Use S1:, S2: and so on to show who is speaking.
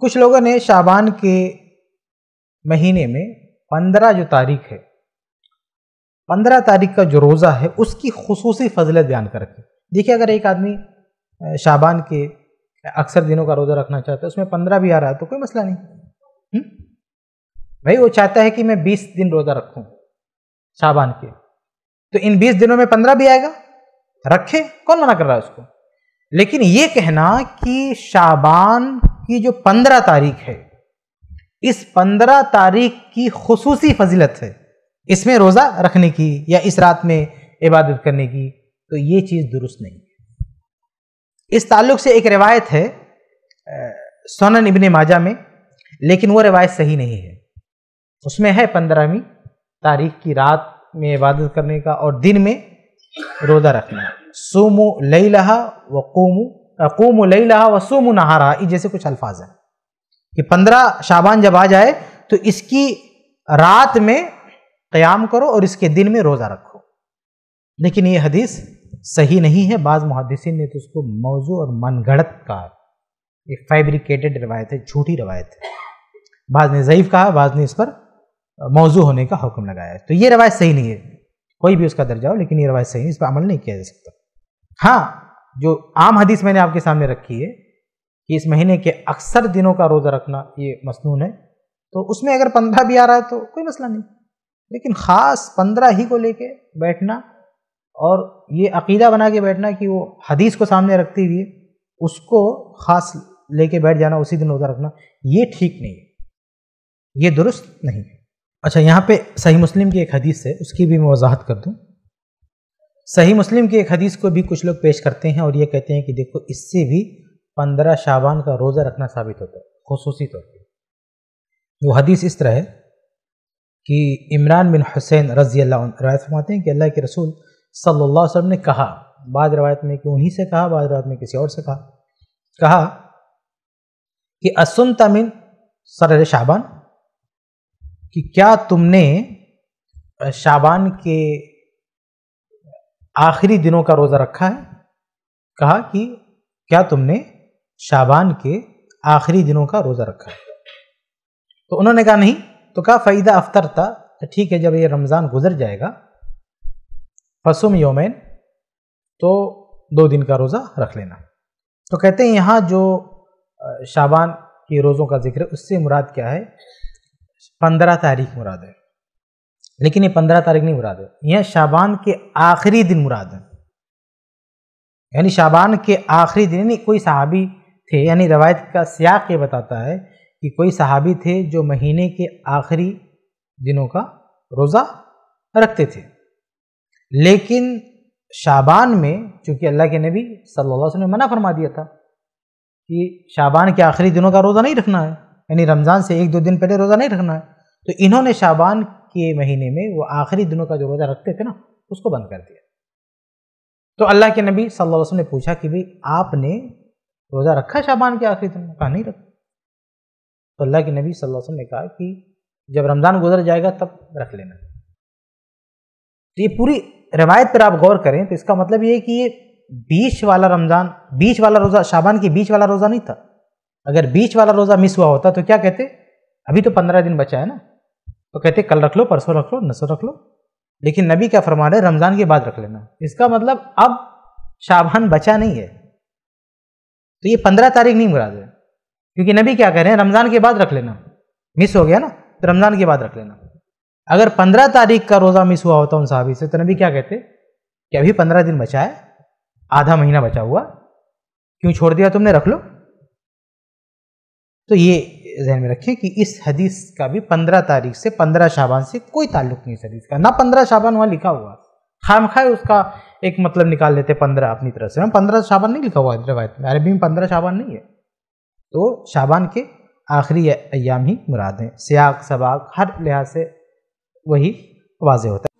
S1: कुछ लोगों ने शाबान के महीने में पंद्रह जो तारीख है पंद्रह तारीख का जो रोज़ा है उसकी खसूसी फजलत बयान कर रखी देखिए अगर एक आदमी शाबान के अक्सर दिनों का रोज़ा रखना चाहता है उसमें पंद्रह भी आ रहा है तो कोई मसला नहीं भाई वो चाहता है कि मैं बीस दिन रोज़ा रखूँ शाबान के तो इन बीस दिनों में पंद्रह भी आएगा रखे कौन मना कर रहा है उसको लेकिन ये कहना कि शाबान की जो पंद्रह तारीख है इस पंद्रह तारीख की खसूसी फजीलत है इसमें रोज़ा रखने की या इस रात में इबादत करने की तो ये चीज़ दुरुस्त नहीं है इस ताल्लुक से एक रिवायत है सोनन इबन माजा में लेकिन वो रिवायत सही नहीं है उसमें है पंद्रहवीं तारीख की रात में इबादत करने का और दिन में रोज़ा रखना सोमो लई लहा व कोमो अकूम लई लहा वसूम नहारा जैसे कुछ अल्फाज हैं कि पंद्रह शाबान जब आ जाए तो इसकी रात में क़याम करो और इसके दिन में रोज़ा रखो लेकिन ये हदीस सही नहीं है बाज़ मुहदसिन ने तो उसको मौजू और मनगढ़त कहा एक फैब्रिकेटेड रवायत है झूठी रवायत है बाज़ ने ज़यीफ़ कहा बाज़ ने इस पर मौजू होने का हुक्म लगाया तो ये रवायत सही नहीं है कोई भी उसका दर्जा हो लेकिन ये रवायत सही नहीं इस पर अमल नहीं किया जा सकता हाँ जो आम हदीस मैंने आपके सामने रखी है कि इस महीने के अक्सर दिनों का रोज़ा रखना ये मसनून है तो उसमें अगर पंद्रह भी आ रहा है तो कोई मसला नहीं लेकिन ख़ास पंद्रह ही को लेके बैठना और ये अकीदा बना के बैठना कि वो हदीस को सामने रखते हुए उसको ख़ास लेके बैठ जाना उसी दिन रोज़ा रखना ये ठीक नहीं है ये दुरुस्त नहीं है अच्छा यहाँ पे सही मुस्लिम की एक हदीस है उसकी भी मैं वजाहत कर दूँ सही मुस्लिम की एक हदीस को भी कुछ लोग पेश करते हैं और ये कहते हैं कि देखो इससे भी पंद्रह शाबान का रोज़ा रखना साबित होता है खसूसी तौर पर वो तो हदीस इस तरह है कि इमरान बिन हुसैन रजी अल्लाह रवायत फरमाते हैं कि अल्लाह के रसूल सल्लल्लाहु अलैहि वसल्लम ने कहा बाद रवायत में कि उन्हीं से कहा बाद रवायत में किसी और से कहा कहा कि असुन तमिन सर शाबान कि क्या तुमने शाबान के आखिरी दिनों का रोज़ा रखा है कहा कि क्या तुमने शाबान के आखिरी दिनों का रोज़ा रखा है तो उन्होंने कहा नहीं तो कहा फ़ायदा अफ्तर था तो ठीक है जब ये रमज़ान गुजर जाएगा फसुम योमैन तो दो दिन का रोज़ा रख लेना तो कहते हैं यहाँ जो शाबान के रोज़ों का जिक्र उससे मुराद क्या है पंद्रह तारीख मुराद है लेकिन ये पंद्रह तारीख नहीं मुराद है यह शाबान के आखिरी दिन मुराद है यानी शाबान के आखिरी दिन यानी कोई सहाबी थे यानी रवायत का सियाक ये बताता है कि कोई सहाबी थे जो महीने के आखिरी दिनों का रोज़ा रखते थे लेकिन शाबान में चूँकि अल्लाह के नबी सल्लल्लाहु अलैहि वसल्लम ने मना फरमा दिया था कि शाबान के आखिरी दिनों का रोज़ा नहीं रखना है यानी रमज़ान से एक दो दिन पहले रोज़ा नहीं रखना है तो इन्होंने शाबान के महीने में वो आखिरी दिनों का जो रोज़ा रखते थे ना उसको बंद कर दिया तो अल्लाह के नबी सल्लल्लाहु अलैहि वसल्लम ने पूछा कि भाई आपने रोज़ा रखा शाबान के आखिरी दिन कहा नहीं रखा तो अल्लाह के नबी सल्लल्लाहु अलैहि वसल्लम ने कहा कि जब रमज़ान गुजर जाएगा तब रख लेना तो ये पूरी रवायत पर आप गौर करें तो इसका मतलब ये कि ये बीच वाला रमज़ान बीच वाला रोज़ा शाबान के बीच वाला रोज़ा नहीं था अगर बीच वाला रोज़ा मिस हुआ होता तो क्या कहते अभी तो पंद्रह दिन बचा है ना तो कहते कल रख लो परसों रख लो नसों रख लो लेकिन नबी क्या फरमान है रमज़ान के बाद रख लेना इसका मतलब अब शाबान बचा नहीं है तो ये पंद्रह तारीख नहीं मुराद है क्योंकि नबी क्या कह रहे हैं रमज़ान के बाद रख लेना मिस हो गया ना तो रमज़ान के बाद रख लेना अगर पंद्रह तारीख का रोज़ा मिस हुआ होता उन साहबी से तो नबी क्या कहते कि अभी पंद्रह दिन बचा है आधा महीना बचा हुआ क्यों छोड़ दिया तुमने रख लो तो ये जहन में रखें कि इस हदीस का भी पंद्रह तारीख से पंद्रह शाबान से कोई ताल्लुक नहीं इस हदीस का ना पंद्रह शाबान वहाँ लिखा हुआ खाम खाए उसका एक मतलब निकाल लेते पंद्रह अपनी तरफ से ना पंद्रह शाबान नहीं लिखा हुआ रवायत में अरबी में पंद्रह शाबान नहीं है तो शाबान के आखिरी अयाम ही मुराद हैं सियाक सबाक हर लिहाज से वही वाज होता है